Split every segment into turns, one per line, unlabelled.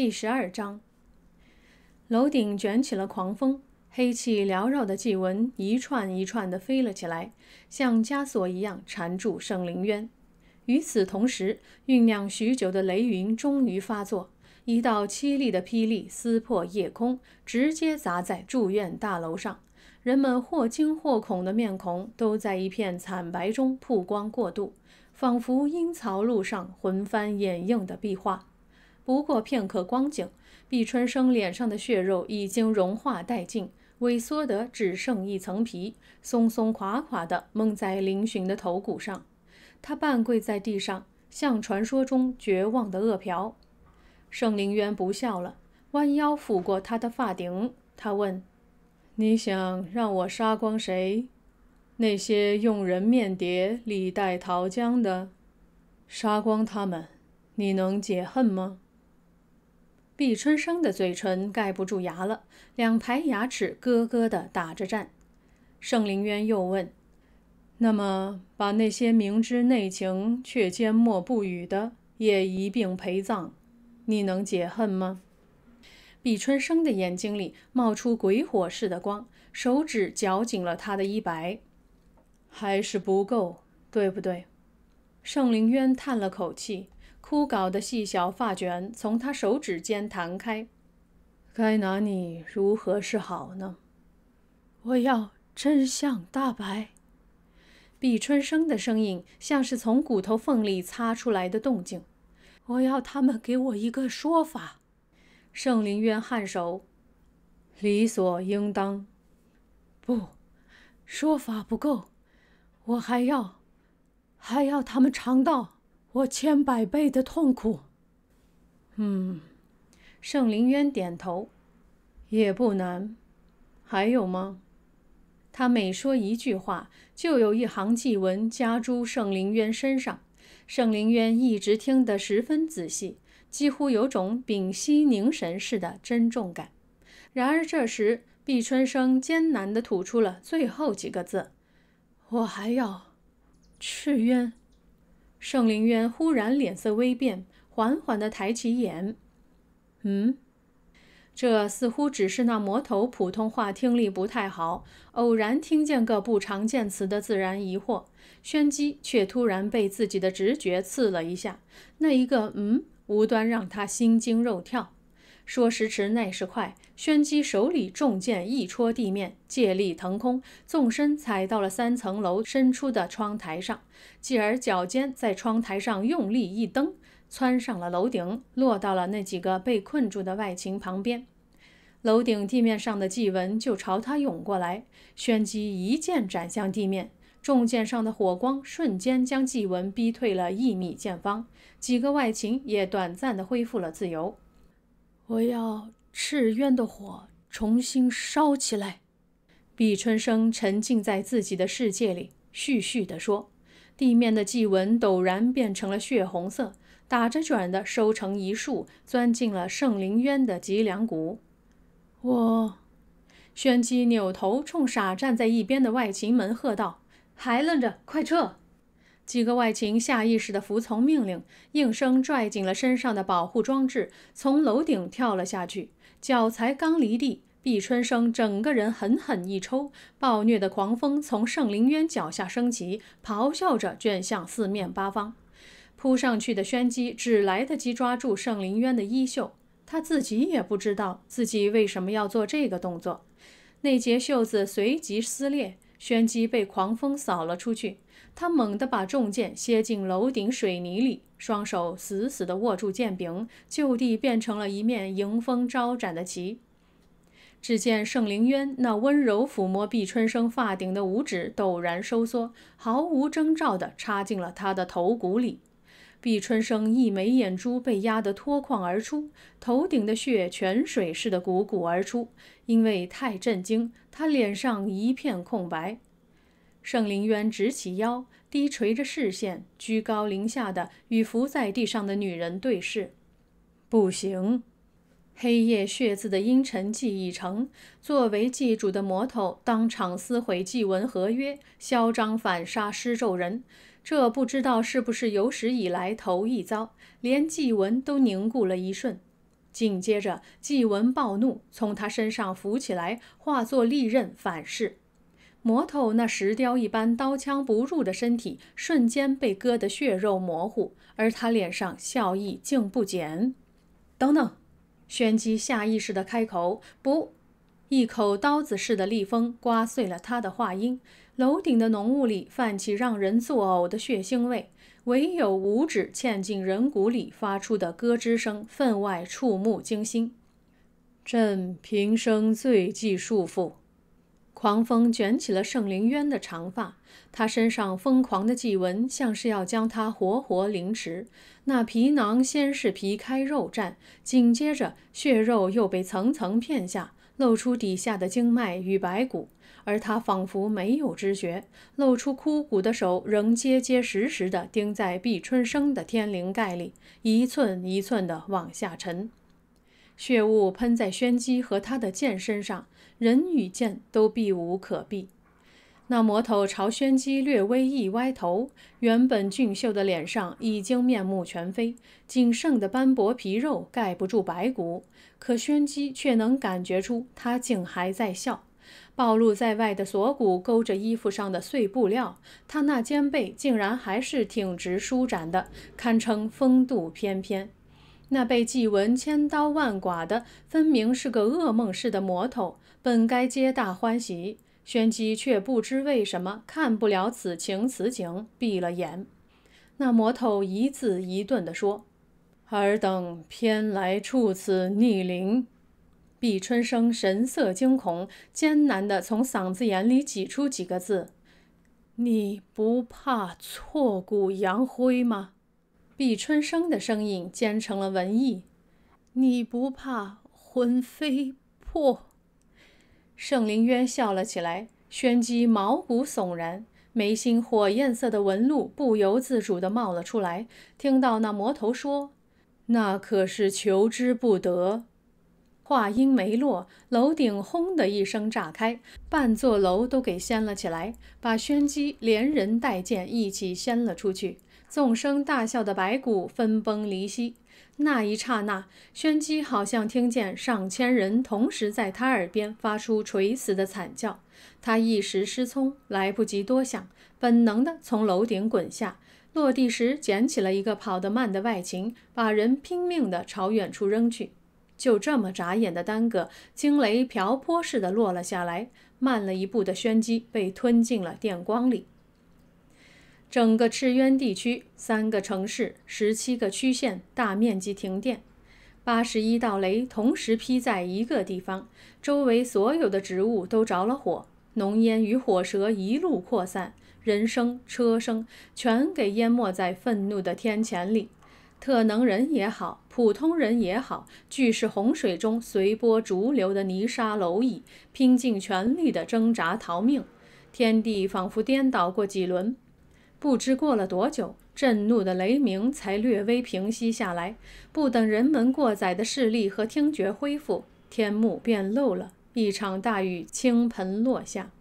第十二章，楼顶卷起了狂风，黑气缭绕的祭文一串一串的飞了起来，像枷锁一样缠住圣灵渊。与此同时，酝酿许久的雷云终于发作，一道凄厉的霹雳撕破夜空，直接砸在住院大楼上。人们或惊或恐的面孔都在一片惨白中曝光过度，仿佛阴曹路上魂幡掩映的壁画。不过片刻光景，毕春生脸上的血肉已经融化殆尽，萎缩得只剩一层皮，松松垮垮地蒙在嶙峋的头骨上。他半跪在地上，像传说中绝望的饿嫖。盛凌渊不笑了，弯腰抚过他的发顶，他问：“你想让我杀光谁？那些用人面蝶、李代桃僵的？杀光他们，你能解恨吗？”毕春生的嘴唇盖不住牙了，两排牙齿咯咯的打着颤。盛凌渊又问：“那么，把那些明知内情却缄默不语的也一并陪葬，你能解恨吗？”毕春生的眼睛里冒出鬼火似的光，手指绞紧了他的衣摆：“还是不够，对不对？”盛凌渊叹了口气。枯槁的细小发卷从他手指间弹开，该拿你如何是好呢？我要真相大白。毕春生的声音像是从骨头缝里擦出来的动静。我要他们给我一个说法。盛灵渊颔首，理所应当。不，说法不够，我还要，还要他们尝到。我千百倍的痛苦。嗯，盛凌渊点头，也不难。还有吗？他每说一句话，就有一行祭文加诸盛凌渊身上。盛凌渊一直听得十分仔细，几乎有种屏息凝神似的珍重感。然而这时，毕春生艰难的吐出了最后几个字：“我还要赤渊。盛林渊忽然脸色微变，缓缓地抬起眼，“嗯。”这似乎只是那魔头普通话听力不太好，偶然听见个不常见词的自然疑惑。宣姬却突然被自己的直觉刺了一下，那一个“嗯”无端让他心惊肉跳。说时迟，那时快，宣姬手里重剑一戳地面，借力腾空，纵身踩到了三层楼伸出的窗台上，继而脚尖在窗台上用力一蹬，窜上了楼顶，落到了那几个被困住的外勤旁边。楼顶地面上的祭文就朝他涌过来，宣姬一剑斩向地面，重剑上的火光瞬间将祭文逼退了一米见方，几个外勤也短暂的恢复了自由。我要赤渊的火重新烧起来。毕春生沉浸在自己的世界里，絮絮地说：“地面的祭文陡然变成了血红色，打着卷的收成一束，钻进了圣灵渊的脊梁骨。”我，宣姬扭头冲傻站在一边的外勤门喝道：“还愣着，快撤！”几个外勤下意识地服从命令，应声拽紧了身上的保护装置，从楼顶跳了下去。脚才刚离地，毕春生整个人狠狠一抽，暴虐的狂风从圣灵渊脚下升起，咆哮着卷向四面八方。扑上去的宣姬只来得及抓住圣灵渊的衣袖，他自己也不知道自己为什么要做这个动作。那截袖子随即撕裂，宣姬被狂风扫了出去。他猛地把重剑楔进楼顶水泥里，双手死死地握住剑柄，就地变成了一面迎风招展的旗。只见盛凌渊那温柔抚摸毕春生发顶的五指陡然收缩，毫无征兆地插进了他的头骨里。毕春生一枚眼珠被压得脱眶而出，头顶的血泉水似的汩汩而出。因为太震惊，他脸上一片空白。盛灵渊直起腰，低垂着视线，居高临下地与伏在地上的女人对视。不行，黑夜血字的阴沉记已成，作为祭主的魔头当场撕毁祭文合约，嚣张反杀施咒人。这不知道是不是有史以来头一遭，连祭文都凝固了一瞬。紧接着，祭文暴怒，从他身上浮起来，化作利刃反噬。魔头那石雕一般刀枪不入的身体瞬间被割得血肉模糊，而他脸上笑意竟不减。等等，玄机下意识地开口：“不！”一口刀子似的利风刮碎了他的话音。楼顶的浓雾里泛起让人作呕的血腥味，唯有五指嵌进人骨里发出的咯吱声分外触目惊心。朕平生最忌束缚。狂风卷起了盛灵渊的长发，他身上疯狂的祭纹像是要将他活活凌迟。那皮囊先是皮开肉绽，紧接着血肉又被层层片下，露出底下的经脉与白骨。而他仿佛没有知觉，露出枯骨的手仍结结实实地钉在毕春生的天灵盖里，一寸一寸地往下沉。血雾喷在宣姬和他的剑身上，人与剑都避无可避。那魔头朝宣姬略微一歪头，原本俊秀的脸上已经面目全非，仅剩的斑驳皮肉盖不住白骨。可宣姬却能感觉出，他竟还在笑。暴露在外的锁骨勾着衣服上的碎布料，他那肩背竟然还是挺直舒展的，堪称风度翩翩。那被祭文千刀万剐的，分明是个噩梦似的魔头，本该皆大欢喜，宣姬却不知为什么看不了此情此景，闭了眼。那魔头一字一顿地说：“尔等偏来触此逆鳞。”毕春生神色惊恐，艰难地从嗓子眼里挤出几个字：“你不怕挫骨扬灰吗？”毕春生的声音兼成了文艺，你不怕魂飞魄？盛灵渊笑了起来，宣姬毛骨悚然，眉心火焰色的纹路不由自主的冒了出来。听到那魔头说：“那可是求之不得。”话音没落，楼顶轰的一声炸开，半座楼都给掀了起来，把宣姬连人带剑一起掀了出去。纵声大笑的白骨分崩离析，那一刹那，宣姬好像听见上千人同时在他耳边发出垂死的惨叫，他一时失聪，来不及多想，本能的从楼顶滚下，落地时捡起了一个跑得慢的外勤，把人拼命的朝远处扔去。就这么眨眼的耽搁，惊雷瓢泼似的落了下来，慢了一步的宣姬被吞进了电光里。整个赤渊地区，三个城市、十七个区县大面积停电。八十一道雷同时劈在一个地方，周围所有的植物都着了火，浓烟与火舌一路扩散，人声、车声全给淹没在愤怒的天谴里。特能人也好，普通人也好，俱是洪水中随波逐流的泥沙蝼蚁，拼尽全力的挣扎逃命。天地仿佛颠倒过几轮。不知过了多久，震怒的雷鸣才略微平息下来。不等人们过载的视力和听觉恢复，天幕便漏了，一场大雨倾盆落下。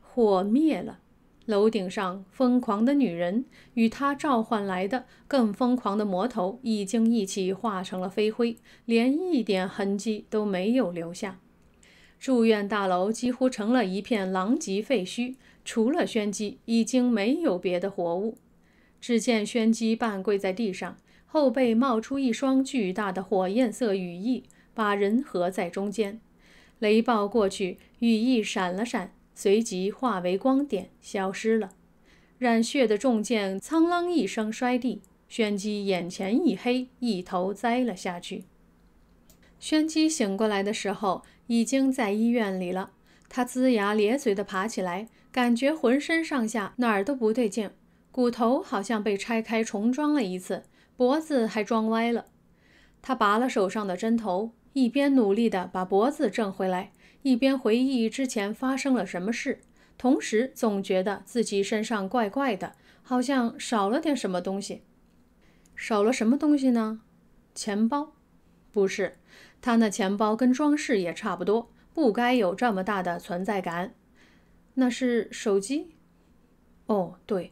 火灭了，楼顶上疯狂的女人与她召唤来的更疯狂的魔头已经一起化成了飞灰，连一点痕迹都没有留下。住院大楼几乎成了一片狼藉废墟。除了宣姬，已经没有别的活物。只见宣姬半跪在地上，后背冒出一双巨大的火焰色羽翼，把人合在中间。雷暴过去，羽翼闪了闪，随即化为光点消失了。染血的重剑“沧啷”一声摔地，宣姬眼前一黑，一头栽了下去。宣姬醒过来的时候，已经在医院里了。他龇牙咧嘴地爬起来，感觉浑身上下哪儿都不对劲，骨头好像被拆开重装了一次，脖子还装歪了。他拔了手上的针头，一边努力地把脖子正回来，一边回忆之前发生了什么事，同时总觉得自己身上怪怪的，好像少了点什么东西。少了什么东西呢？钱包？不是，他那钱包跟装饰也差不多。不该有这么大的存在感，那是手机。哦，对，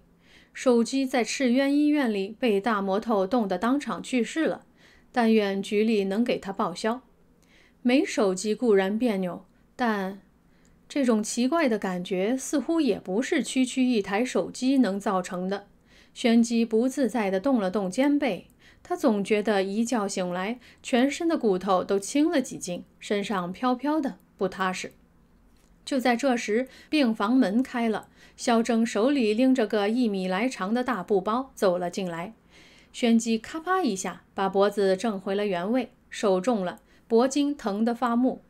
手机在赤渊医院里被大魔头冻得当场去世了。但愿局里能给他报销。没手机固然别扭，但这种奇怪的感觉似乎也不是区区一台手机能造成的。玄机不自在地动了动肩背，他总觉得一觉醒来，全身的骨头都轻了几斤，身上飘飘的。不踏实。就在这时，病房门开了，肖铮手里拎着个一米来长的大布包走了进来。玄玑咔啪一下把脖子正回了原位，手重了，脖筋疼得发木。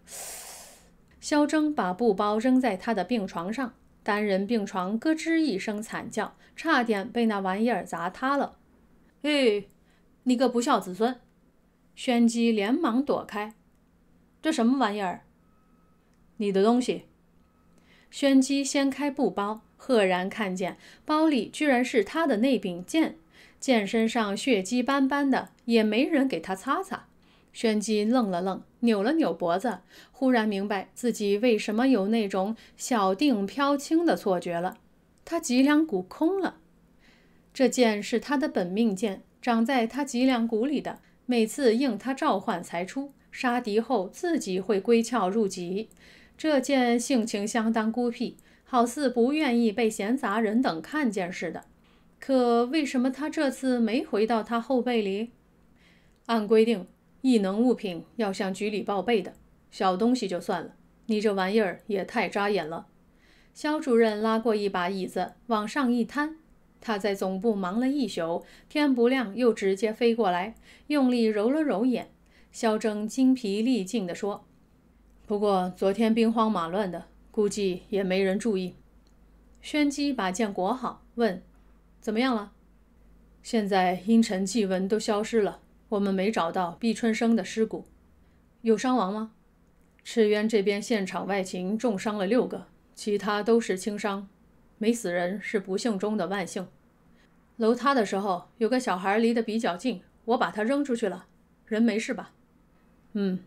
肖铮把布包扔在他的病床上，单人病床咯吱一声惨叫，差点被那玩意儿砸塌了。嘿，你个不孝子孙！宣玑连忙躲开，这什么玩意儿？你的东西，宣姬掀开布包，赫然看见包里居然是他的那柄剑，剑身上血迹斑斑的，也没人给他擦擦。玄姬愣了愣，扭了扭脖子，忽然明白自己为什么有那种小定飘轻的错觉了，他脊梁骨空了。这剑是他的本命剑，长在他脊梁骨里的，每次应他召唤才出，杀敌后自己会归鞘入脊。这件性情相当孤僻，好似不愿意被闲杂人等看见似的。可为什么他这次没回到他后背里？按规定，异能物品要向局里报备的。小东西就算了，你这玩意儿也太扎眼了。肖主任拉过一把椅子，往上一摊，他在总部忙了一宿，天不亮又直接飞过来，用力揉了揉眼。肖铮精疲力尽地说。不过昨天兵荒马乱的，估计也没人注意。宣姬把剑裹好，问：“怎么样了？”现在阴沉祭文都消失了，我们没找到毕春生的尸骨，有伤亡吗？赤渊这边现场外勤重伤了六个，其他都是轻伤，没死人是不幸中的万幸。楼塌的时候有个小孩离得比较近，我把他扔出去了，人没事吧？嗯。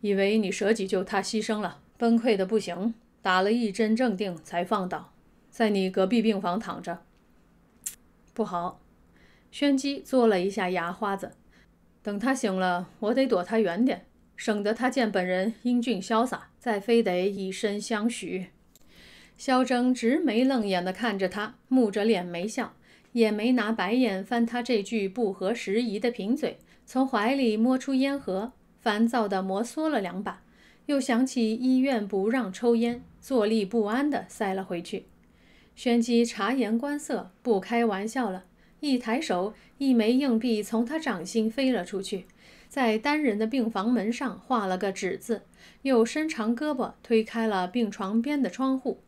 以为你舍己救他牺牲了，崩溃的不行，打了一针镇定才放倒，在你隔壁病房躺着。不好，宣玑做了一下牙花子，等他醒了，我得躲他远点，省得他见本人英俊潇洒，再非得以身相许。肖铮直眉愣眼的看着他，木着脸没笑，也没拿白眼翻他这句不合时宜的贫嘴，从怀里摸出烟盒。烦躁的摩挲了两把，又想起医院不让抽烟，坐立不安的塞了回去。宣姬察言观色，不开玩笑了，一抬手，一枚硬币从他掌心飞了出去，在单人的病房门上画了个“纸字，又伸长胳膊推开了病床边的窗户。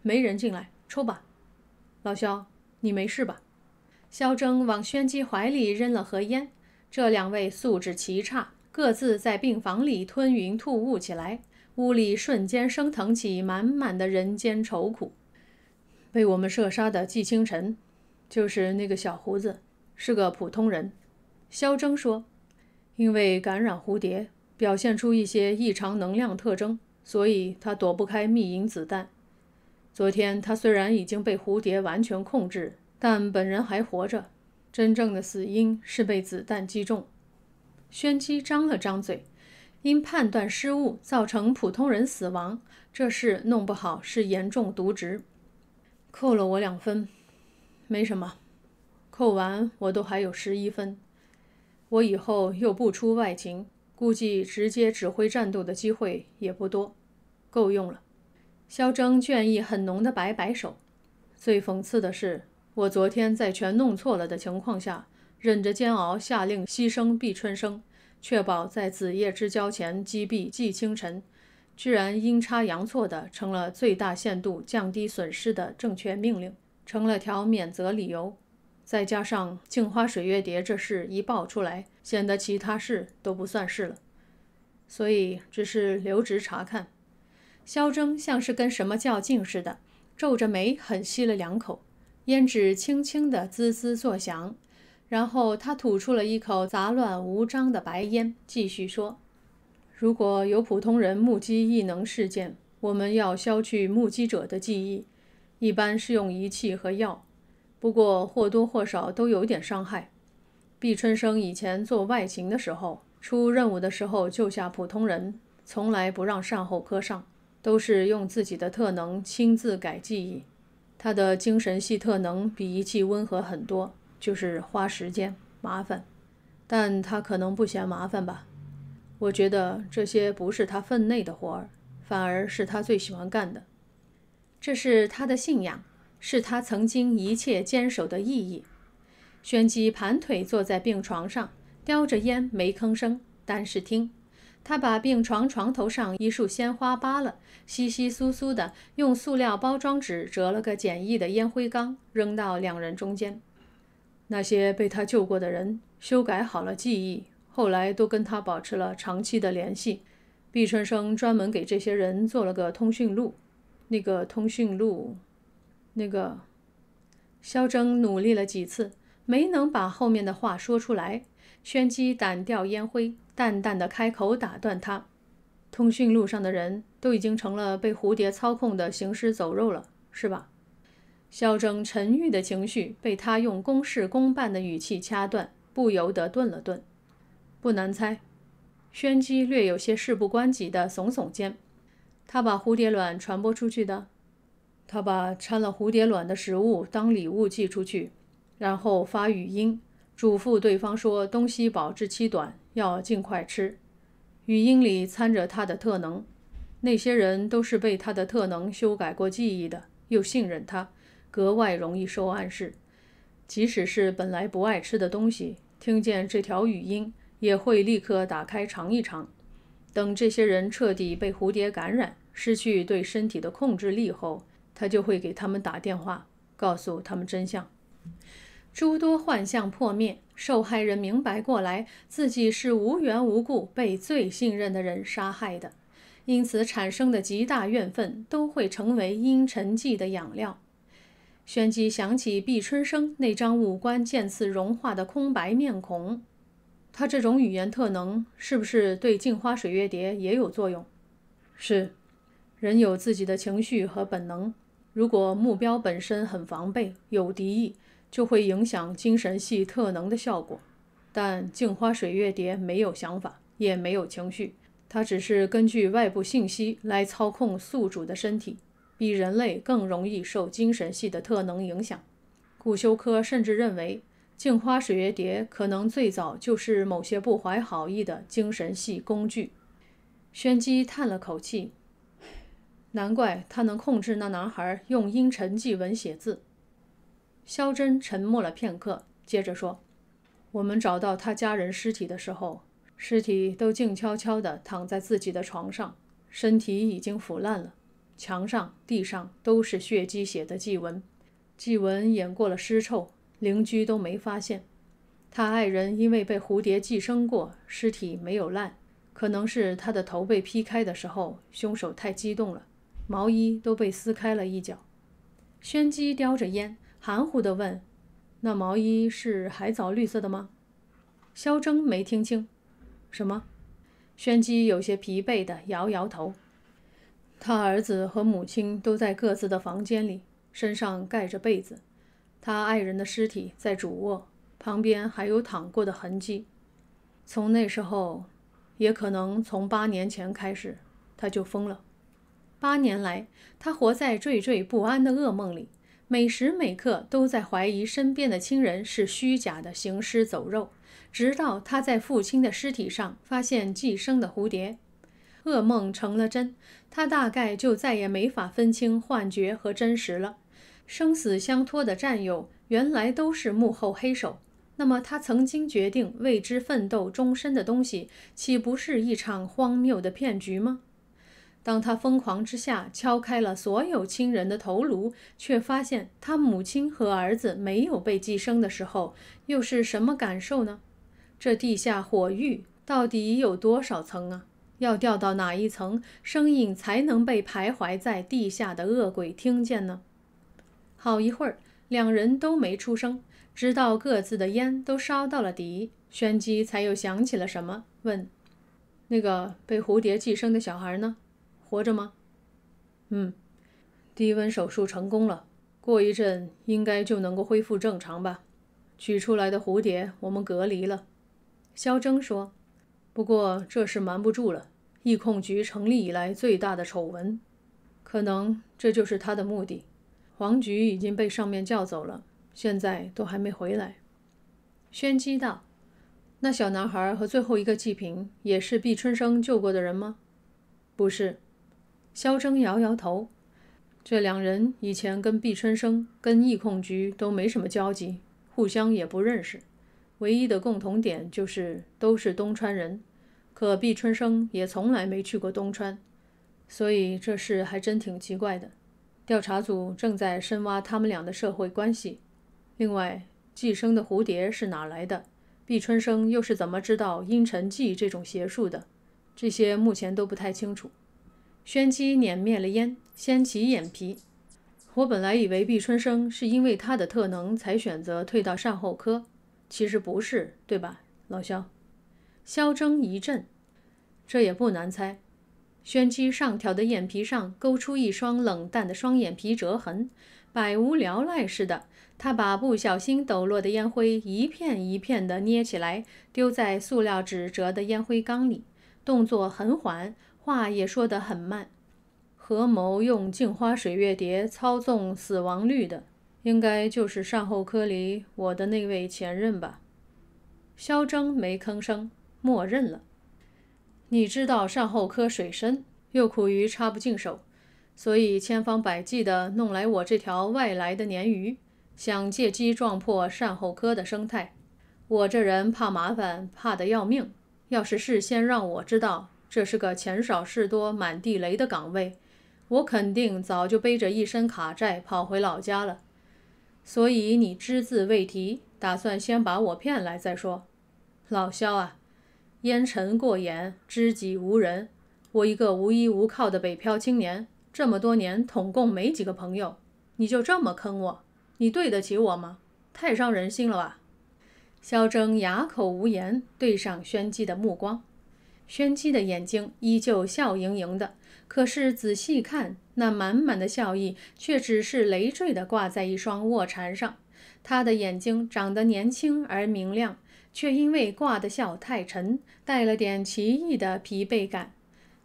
没人进来，抽吧。老肖，你没事吧？肖铮往宣姬怀里扔了盒烟。这两位素质奇差。各自在病房里吞云吐雾起来，屋里瞬间升腾起满满的人间愁苦。被我们射杀的季清晨，就是那个小胡子，是个普通人。肖铮说：“因为感染蝴蝶，表现出一些异常能量特征，所以他躲不开密银子弹。昨天他虽然已经被蝴蝶完全控制，但本人还活着。真正的死因是被子弹击中。”宣姬张了张嘴，因判断失误造成普通人死亡，这事弄不好是严重渎职，扣了我两分，没什么，扣完我都还有十一分。我以后又不出外勤，估计直接指挥战斗的机会也不多，够用了。肖铮倦意很浓的摆摆手。最讽刺的是，我昨天在全弄错了的情况下。忍着煎熬，下令牺牲毕春生，确保在子夜之交前击毙季清晨，居然阴差阳错地成了最大限度降低损失的正确命令，成了条免责理由。再加上镜花水月蝶这事一爆出来，显得其他事都不算事了，所以只是留职查看。肖铮像是跟什么较劲似的，皱着眉狠吸了两口，胭脂轻轻地滋滋作响。然后他吐出了一口杂乱无章的白烟，继续说：“如果有普通人目击异能事件，我们要消去目击者的记忆，一般是用仪器和药，不过或多或少都有点伤害。毕春生以前做外勤的时候，出任务的时候救下普通人，从来不让善后科上，都是用自己的特能亲自改记忆。他的精神系特能比仪器温和很多。”就是花时间麻烦，但他可能不嫌麻烦吧。我觉得这些不是他分内的活儿，反而是他最喜欢干的。这是他的信仰，是他曾经一切坚守的意义。玄机盘腿坐在病床上，叼着烟没吭声，但是听。他把病床床头上一束鲜花扒了，稀稀疏疏的，用塑料包装纸折了个简易的烟灰缸，扔到两人中间。那些被他救过的人修改好了记忆，后来都跟他保持了长期的联系。毕春生专门给这些人做了个通讯录，那个通讯录，那个肖铮努力了几次，没能把后面的话说出来。宣玑掸掉烟灰，淡淡的开口打断他：“通讯录上的人都已经成了被蝴蝶操控的行尸走肉了，是吧？”肖铮沉郁的情绪被他用公事公办的语气掐断，不由得顿了顿。不难猜，宣姬略有些事不关己的耸耸肩。他把蝴蝶卵传播出去的，他把掺了蝴蝶卵的食物当礼物寄出去，然后发语音嘱咐对方说东西保质期短，要尽快吃。语音里掺着他的特能，那些人都是被他的特能修改过记忆的，又信任他。格外容易受暗示，即使是本来不爱吃的东西，听见这条语音也会立刻打开尝一尝。等这些人彻底被蝴蝶感染，失去对身体的控制力后，他就会给他们打电话，告诉他们真相。诸多幻象破灭，受害人明白过来，自己是无缘无故被最信任的人杀害的，因此产生的极大怨愤都会成为阴沉剂的养料。旋即想起毕春生那张五官渐次融化的空白面孔，他这种语言特能是不是对镜花水月蝶也有作用？是，人有自己的情绪和本能，如果目标本身很防备、有敌意，就会影响精神系特能的效果。但镜花水月蝶没有想法，也没有情绪，它只是根据外部信息来操控宿主的身体。比人类更容易受精神系的特能影响，古修科甚至认为镜花水月蝶可能最早就是某些不怀好意的精神系工具。宣姬叹了口气，难怪他能控制那男孩用阴沉迹文写字。肖真沉默了片刻，接着说：“我们找到他家人尸体的时候，尸体都静悄悄地躺在自己的床上，身体已经腐烂了。”墙上、地上都是血迹，写的祭文。祭文掩过了尸臭，邻居都没发现。他爱人因为被蝴蝶寄生过，尸体没有烂，可能是他的头被劈开的时候，凶手太激动了，毛衣都被撕开了一角。宣姬叼着烟，含糊地问：“那毛衣是海藻绿色的吗？”肖铮没听清。什么？宣姬有些疲惫地摇摇头。他儿子和母亲都在各自的房间里，身上盖着被子。他爱人的尸体在主卧旁边，还有躺过的痕迹。从那时候，也可能从八年前开始，他就疯了。八年来，他活在惴惴不安的噩梦里，每时每刻都在怀疑身边的亲人是虚假的行尸走肉。直到他在父亲的尸体上发现寄生的蝴蝶。噩梦成了真，他大概就再也没法分清幻觉和真实了。生死相托的战友，原来都是幕后黑手。那么，他曾经决定为之奋斗终身的东西，岂不是一场荒谬的骗局吗？当他疯狂之下敲开了所有亲人的头颅，却发现他母亲和儿子没有被寄生的时候，又是什么感受呢？这地下火狱到底有多少层啊？要掉到哪一层，声音才能被徘徊在地下的恶鬼听见呢？好一会儿，两人都没出声，直到各自的烟都烧到了底，玄机才又想起了什么，问：“那个被蝴蝶寄生的小孩呢？活着吗？”“嗯，低温手术成功了，过一阵应该就能够恢复正常吧。”“取出来的蝴蝶，我们隔离了。”肖铮说。不过这是瞒不住了，易控局成立以来最大的丑闻，可能这就是他的目的。黄局已经被上面叫走了，现在都还没回来。宣姬道：“那小男孩和最后一个祭品也是毕春生救过的人吗？”“不是。”肖铮摇摇头：“这两人以前跟毕春生、跟易控局都没什么交集，互相也不认识。”唯一的共同点就是都是东川人，可毕春生也从来没去过东川，所以这事还真挺奇怪的。调查组正在深挖他们俩的社会关系。另外，寄生的蝴蝶是哪来的？毕春生又是怎么知道阴沉计这种邪术的？这些目前都不太清楚。宣姬碾灭了烟，掀起眼皮。我本来以为毕春生是因为他的特能才选择退到善后科。其实不是，对吧，老肖？肖铮一震，这也不难猜。宣七上挑的眼皮上勾出一双冷淡的双眼皮折痕，百无聊赖似的，他把不小心抖落的烟灰一片一片的捏起来，丢在塑料纸折的烟灰缸里，动作很缓，话也说得很慢。合谋用镜花水月蝶操纵死亡率的。应该就是善后科里我的那位前任吧？肖铮没吭声，默认了。你知道善后科水深，又苦于插不进手，所以千方百计的弄来我这条外来的鲶鱼，想借机撞破善后科的生态。我这人怕麻烦，怕的要命。要是事先让我知道这是个钱少事多、满地雷的岗位，我肯定早就背着一身卡债跑回老家了。所以你只字未提，打算先把我骗来再说。老肖啊，烟尘过眼，知己无人。我一个无依无靠的北漂青年，这么多年统共没几个朋友，你就这么坑我？你对得起我吗？太伤人心了吧！肖铮哑口无言，对上宣姬的目光，宣姬的眼睛依旧笑盈盈的。可是仔细看，那满满的笑意却只是累赘的挂在一双卧蚕上。他的眼睛长得年轻而明亮，却因为挂的笑太沉，带了点奇异的疲惫感。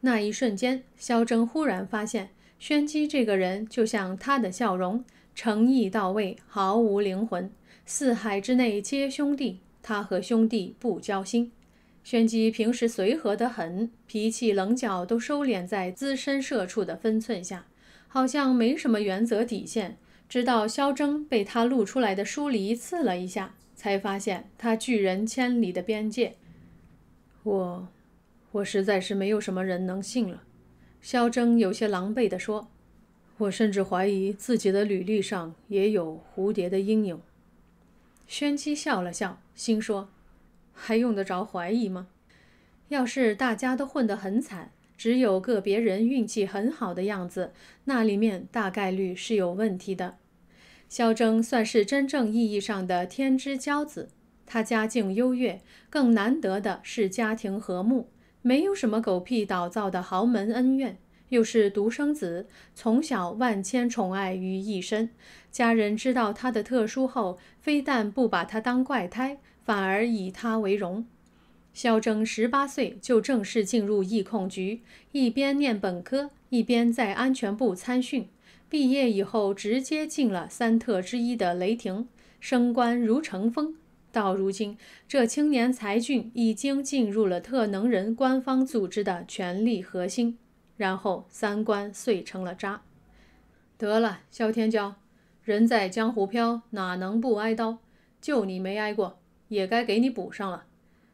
那一瞬间，肖铮忽然发现，宣姬这个人就像他的笑容，诚意到位，毫无灵魂。四海之内皆兄弟，他和兄弟不交心。宣姬平时随和得很，脾气棱角都收敛在资深社畜的分寸下，好像没什么原则底线。直到肖铮被他露出来的疏离刺了一下，才发现他拒人千里的边界。我，我实在是没有什么人能信了。肖铮有些狼狈地说：“我甚至怀疑自己的履历上也有蝴蝶的阴影。”宣姬笑了笑，心说。还用得着怀疑吗？要是大家都混得很惨，只有个别人运气很好的样子，那里面大概率是有问题的。肖铮算是真正意义上的天之骄子，他家境优越，更难得的是家庭和睦，没有什么狗屁倒灶的豪门恩怨，又是独生子，从小万千宠爱于一身。家人知道他的特殊后，非但不把他当怪胎。反而以他为荣。肖铮十八岁就正式进入义控局，一边念本科，一边在安全部参训。毕业以后直接进了三特之一的雷霆，升官如乘风。到如今，这青年才俊已经进入了特能人官方组织的权力核心。然后三观碎成了渣。得了，肖天骄，人在江湖飘，哪能不挨刀？就你没挨过。也该给你补上了。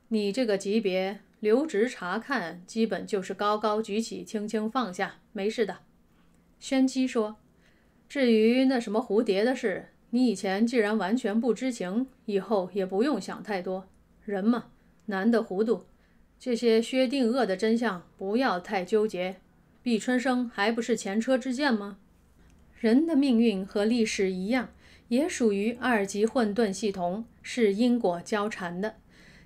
你这个级别留职查看，基本就是高高举起，轻轻放下，没事的。宣七说：“至于那什么蝴蝶的事，你以前既然完全不知情，以后也不用想太多。人嘛，难得糊涂。这些薛定谔的真相，不要太纠结。毕春生还不是前车之鉴吗？人的命运和历史一样。”也属于二级混沌系统，是因果交缠的。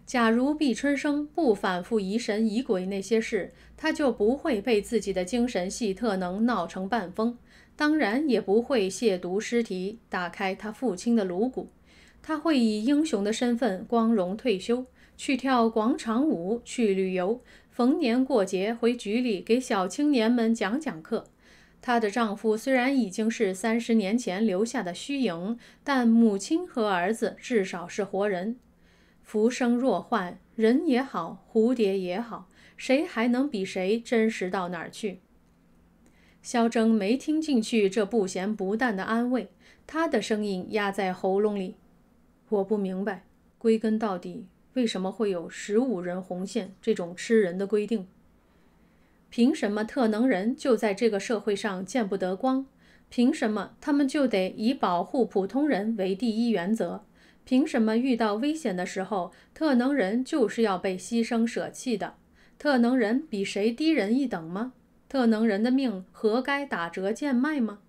假如毕春生不反复疑神疑鬼那些事，他就不会被自己的精神系特能闹成半疯，当然也不会亵渎尸体、打开他父亲的颅骨。他会以英雄的身份光荣退休，去跳广场舞，去旅游，逢年过节回局里给小青年们讲讲课。她的丈夫虽然已经是三十年前留下的虚影，但母亲和儿子至少是活人。浮生若幻，人也好，蝴蝶也好，谁还能比谁真实到哪儿去？肖铮没听进去这不咸不淡的安慰，他的声音压在喉咙里。我不明白，归根到底，为什么会有十五人红线这种吃人的规定？凭什么特能人就在这个社会上见不得光？凭什么他们就得以保护普通人为第一原则？凭什么遇到危险的时候，特能人就是要被牺牲舍弃的？特能人比谁低人一等吗？特能人的命，何该打折贱卖吗？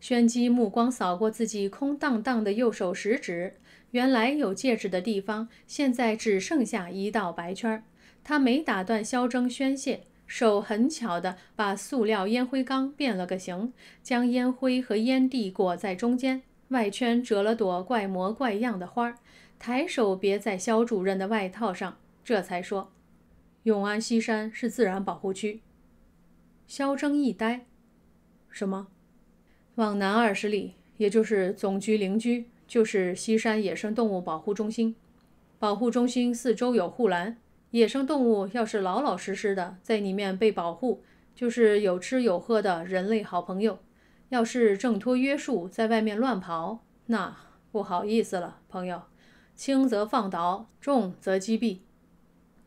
宣玑目光扫过自己空荡荡的右手食指，原来有戒指的地方，现在只剩下一道白圈。他没打断萧铮宣泄。手很巧地把塑料烟灰缸变了个形，将烟灰和烟蒂裹在中间，外圈折了朵怪模怪样的花儿，抬手别在肖主任的外套上，这才说：“永安西山是自然保护区。”肖铮一呆：“什么？往南二十里，也就是总局邻居，就是西山野生动物保护中心。保护中心四周有护栏。”野生动物要是老老实实的在里面被保护，就是有吃有喝的人类好朋友；要是挣脱约束在外面乱跑，那不好意思了，朋友，轻则放倒，重则击毙。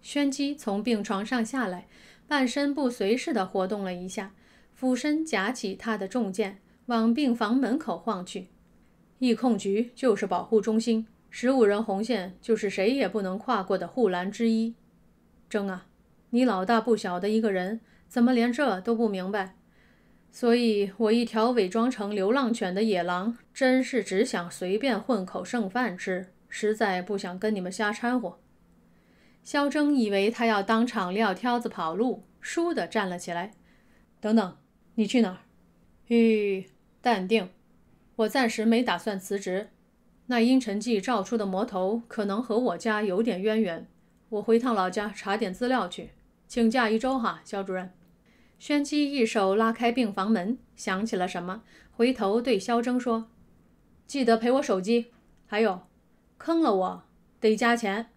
宣玑从病床上下来，半身不遂似的活动了一下，俯身夹起他的重剑，往病房门口晃去。疫控局就是保护中心，十五人红线就是谁也不能跨过的护栏之一。争啊！你老大不小的一个人，怎么连这都不明白？所以，我一条伪装成流浪犬的野狼，真是只想随便混口剩饭吃，实在不想跟你们瞎掺和。肖铮以为他要当场撂挑子跑路，倏地站了起来。等等，你去哪儿？吁，淡定，我暂时没打算辞职。那阴沉计照出的魔头，可能和我家有点渊源。我回趟老家查点资料去，请假一周哈，肖主任。宣七一手拉开病房门，想起了什么，回头对肖铮说：“记得赔我手机，还有，坑了我得加钱。”